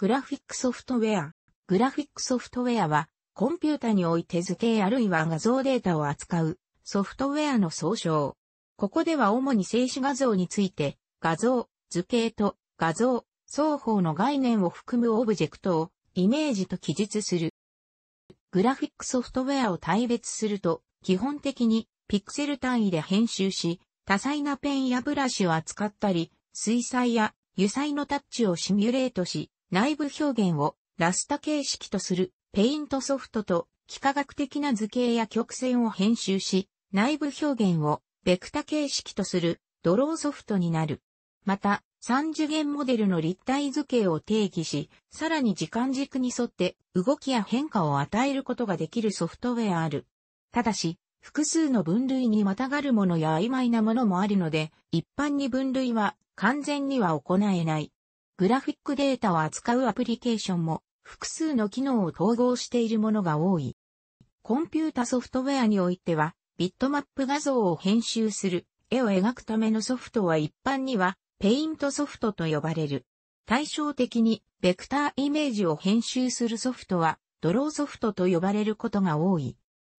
グラフィックソフトウェア。グラフィックソフトウェアは、コンピュータにおいて図形あるいは画像データを扱うソフトウェアの総称。ここでは主に静止画像について、画像、図形と画像、双方の概念を含むオブジェクトをイメージと記述する。グラフィックソフトウェアを対別すると、基本的にピクセル単位で編集し、多彩なペンやブラシを扱ったり、水彩や油彩のタッチをシミュレートし、内部表現をラスタ形式とするペイントソフトと幾何学的な図形や曲線を編集し、内部表現をベクタ形式とするドローソフトになる。また、三次元モデルの立体図形を定義し、さらに時間軸に沿って動きや変化を与えることができるソフトウェアある。ただし、複数の分類にまたがるものや曖昧なものもあるので、一般に分類は完全には行えない。グラフィックデータを扱うアプリケーションも複数の機能を統合しているものが多い。コンピュータソフトウェアにおいては、ビットマップ画像を編集する、絵を描くためのソフトは一般には、ペイントソフトと呼ばれる。対照的に、ベクターイメージを編集するソフトは、ドローソフトと呼ばれることが多い。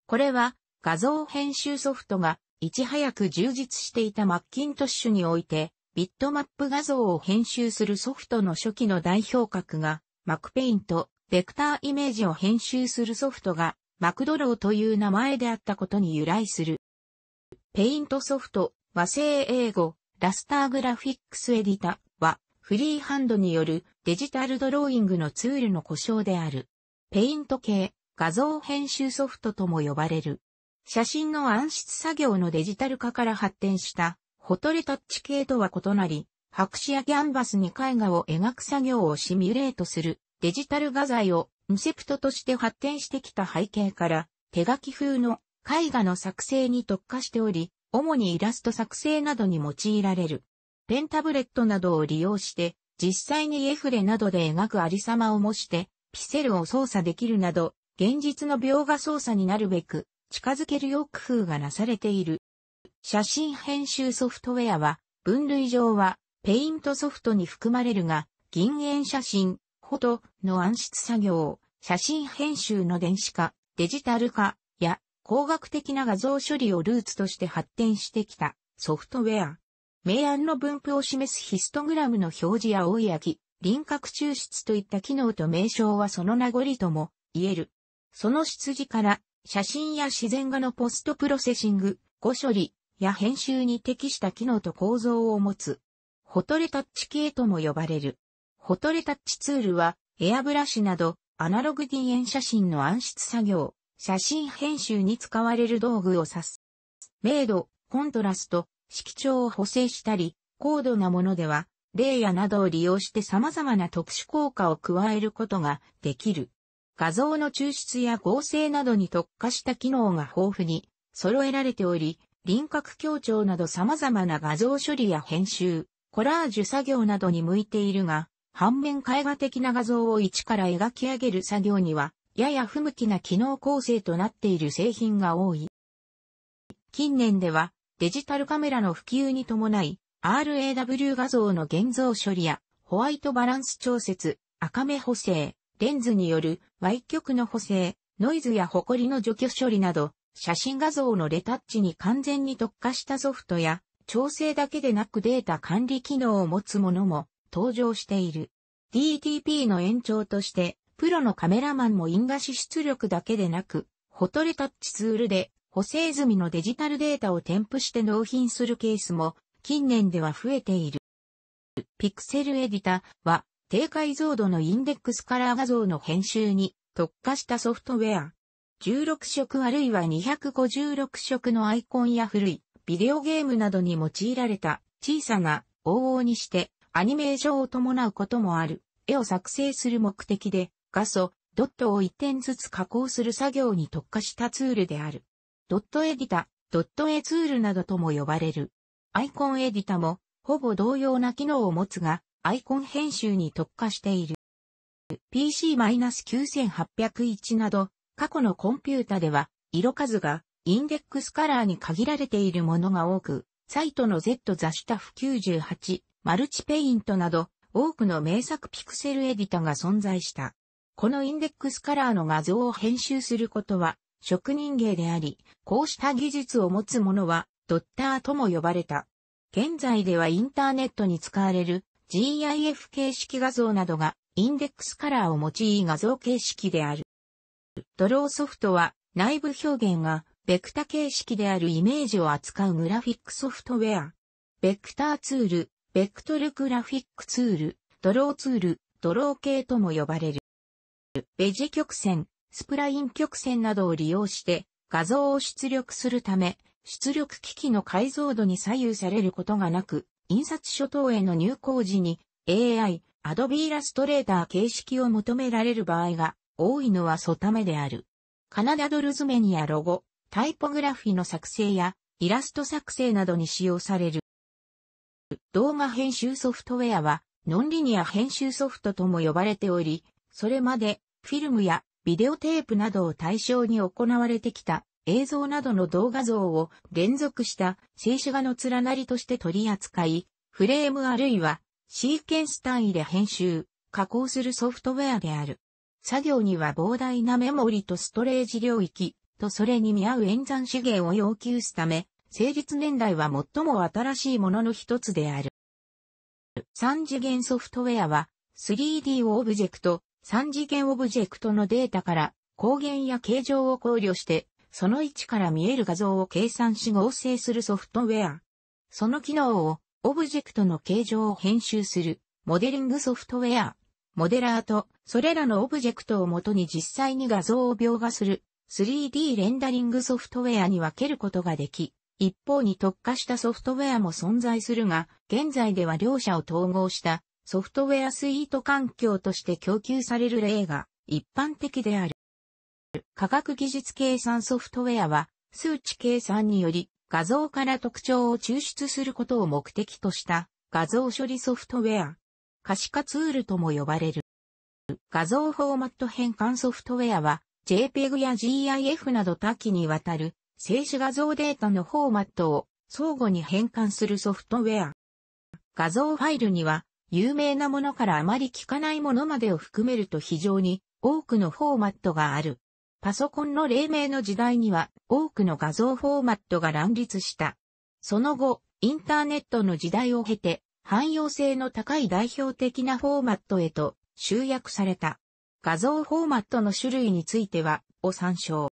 これは、画像編集ソフトが、いち早く充実していたマッキントッシュにおいて、ビットマップ画像を編集するソフトの初期の代表格が、マクペイント、ベクターイメージを編集するソフトが、マクドローという名前であったことに由来する。ペイントソフト、和製英語、ラスターグラフィックスエディタは、フリーハンドによるデジタルドローイングのツールの故障である。ペイント系、画像編集ソフトとも呼ばれる。写真の暗室作業のデジタル化から発展したホトレタッチ系とは異なり、白紙やキャンバスに絵画を描く作業をシミュレートするデジタル画材をインセプトとして発展してきた背景から、手書き風の絵画の作成に特化しており、主にイラスト作成などに用いられる。ペンタブレットなどを利用して、実際に絵レなどで描くありさまを模して、ピセルを操作できるなど、現実の描画操作になるべく、近づけるよう工夫がなされている。写真編集ソフトウェアは、分類上は、ペイントソフトに含まれるが、銀塩写真、フォトの暗室作業、写真編集の電子化、デジタル化や工学的な画像処理をルーツとして発展してきたソフトウェア。明暗の分布を示すヒストグラムの表示や追い焼き、輪郭抽出といった機能と名称はその名残とも言える。その出自から写真や自然画のポストプロセシング、語処理、や編集に適した機能と構造を持つ。ホトレタッチ系とも呼ばれる。ホトレタッチツールは、エアブラシなど、アナログ銀塩写真の暗室作業、写真編集に使われる道具を指す。明度、コントラスト、色調を補正したり、高度なものでは、レイヤーなどを利用して様々な特殊効果を加えることができる。画像の抽出や合成などに特化した機能が豊富に揃えられており、輪郭強調など様々な画像処理や編集、コラージュ作業などに向いているが、反面絵画的な画像を一から描き上げる作業には、やや不向きな機能構成となっている製品が多い。近年では、デジタルカメラの普及に伴い、RAW 画像の現像処理や、ホワイトバランス調節、赤目補正、レンズによる歪曲の補正、ノイズやホコリの除去処理など、写真画像のレタッチに完全に特化したソフトや、調整だけでなくデータ管理機能を持つものも登場している。DTP の延長として、プロのカメラマンも因果視出力だけでなく、フォトレタッチツールで補正済みのデジタルデータを添付して納品するケースも近年では増えている。ピクセルエディタは低解像度のインデックスカラー画像の編集に特化したソフトウェア。16色あるいは256色のアイコンや古いビデオゲームなどに用いられた小さな往々にしてアニメーションを伴うこともある絵を作成する目的で画素、ドットを1点ずつ加工する作業に特化したツールである。ドットエディタ、ドット絵ツールなどとも呼ばれる。アイコンエディタもほぼ同様な機能を持つが、アイコン編集に特化している。PC-9801 など、過去のコンピュータでは、色数がインデックスカラーに限られているものが多く、サイトの Z ザシタフ98、マルチペイントなど、多くの名作ピクセルエディタが存在した。このインデックスカラーの画像を編集することは、職人芸であり、こうした技術を持つ者は、ドッターとも呼ばれた。現在ではインターネットに使われる GIF 形式画像などがインデックスカラーを用い画像形式である。ドローソフトは内部表現がベクタ形式であるイメージを扱うグラフィックソフトウェア。ベクターツール、ベクトルグラフィックツール、ドローツール、ドロー系とも呼ばれる。ベジ曲線、スプライン曲線などを利用して画像を出力するため、出力機器の解像度に左右されることがなく、印刷所等への入稿時に AI、Adobe Illustrator 形式を求められる場合が多いのはソタメである。カナダドルズメニアロゴ、タイポグラフィの作成やイラスト作成などに使用される。動画編集ソフトウェアはノンリニア編集ソフトとも呼ばれており、それまでフィルムやビデオテープなどを対象に行われてきた映像などの動画像を連続した静止画の連なりとして取り扱い、フレームあるいはシーケンス単位で編集、加工するソフトウェアである。作業には膨大なメモリとストレージ領域とそれに見合う演算資源を要求すため、成立年代は最も新しいものの一つである。3次元ソフトウェアは 3D オブジェクト、3次元オブジェクトのデータから光源や形状を考慮してその位置から見える画像を計算し合成するソフトウェア。その機能をオブジェクトの形状を編集するモデリングソフトウェアモデラーと、それらのオブジェクトをもとに実際に画像を描画する 3D レンダリングソフトウェアに分けることができ、一方に特化したソフトウェアも存在するが、現在では両者を統合したソフトウェアスイート環境として供給される例が一般的である。科学技術計算ソフトウェアは数値計算により画像から特徴を抽出することを目的とした画像処理ソフトウェア可視化ツールとも呼ばれる。画像フォーマット変換ソフトウェアは JPEG や GIF など多岐にわたる静止画像データのフォーマットを相互に変換するソフトウェア。画像ファイルには有名なものからあまり聞かないものまでを含めると非常に多くのフォーマットがある。パソコンの黎明の時代には多くの画像フォーマットが乱立した。その後、インターネットの時代を経て汎用性の高い代表的なフォーマットへと集約された。画像フォーマットの種類については、を参照。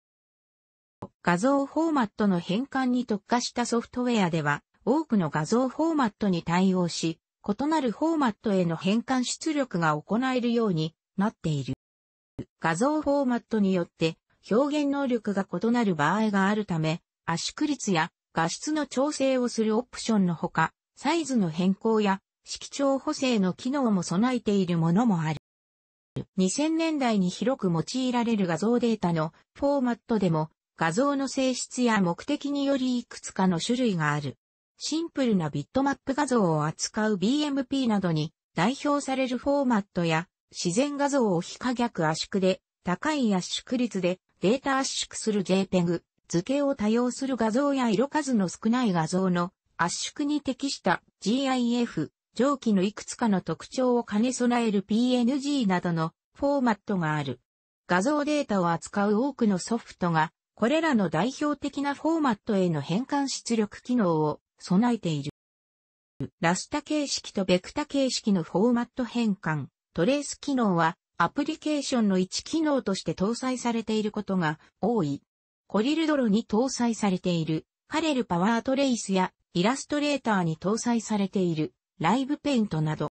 画像フォーマットの変換に特化したソフトウェアでは、多くの画像フォーマットに対応し、異なるフォーマットへの変換出力が行えるようになっている。画像フォーマットによって表現能力が異なる場合があるため、圧縮率や画質の調整をするオプションのほか、サイズの変更や色調補正の機能も備えているものもある。2000年代に広く用いられる画像データのフォーマットでも画像の性質や目的によりいくつかの種類がある。シンプルなビットマップ画像を扱う BMP などに代表されるフォーマットや自然画像を非可逆圧縮で高い圧縮率でデータ圧縮する JPEG 図形を多用する画像や色数の少ない画像の圧縮に適した GIF、蒸気のいくつかの特徴を兼ね備える PNG などのフォーマットがある。画像データを扱う多くのソフトが、これらの代表的なフォーマットへの変換出力機能を備えている。ラスタ形式とベクタ形式のフォーマット変換、トレース機能はアプリケーションの一機能として搭載されていることが多い。コリルドロに搭載されているファレルパワートレイスやイラストレーターに搭載されているライブペイントなど。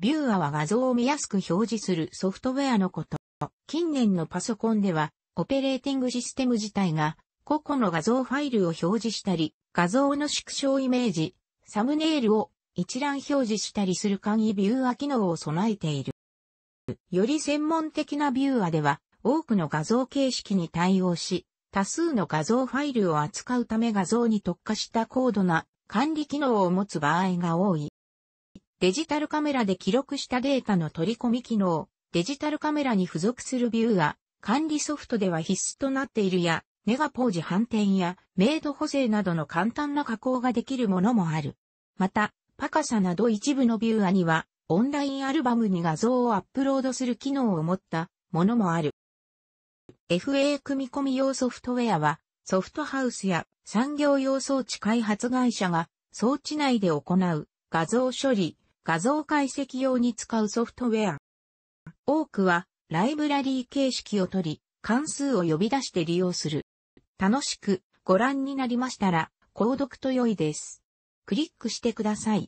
ビューアは画像を見やすく表示するソフトウェアのこと。近年のパソコンでは、オペレーティングシステム自体が、個々の画像ファイルを表示したり、画像の縮小イメージ、サムネイルを一覧表示したりする簡易ビューア機能を備えている。より専門的なビューアでは、多くの画像形式に対応し、多数の画像ファイルを扱うため画像に特化した高度な管理機能を持つ場合が多い。デジタルカメラで記録したデータの取り込み機能、デジタルカメラに付属するビューア管理ソフトでは必須となっているや、メガポージ反転や、メイド補正などの簡単な加工ができるものもある。また、パカサなど一部のビューアには、オンラインアルバムに画像をアップロードする機能を持ったものもある。FA 組み込み用ソフトウェアは、ソフトハウスや産業用装置開発会社が装置内で行う画像処理、画像解析用に使うソフトウェア。多くはライブラリー形式を取り、関数を呼び出して利用する。楽しくご覧になりましたら、購読と良いです。クリックしてください。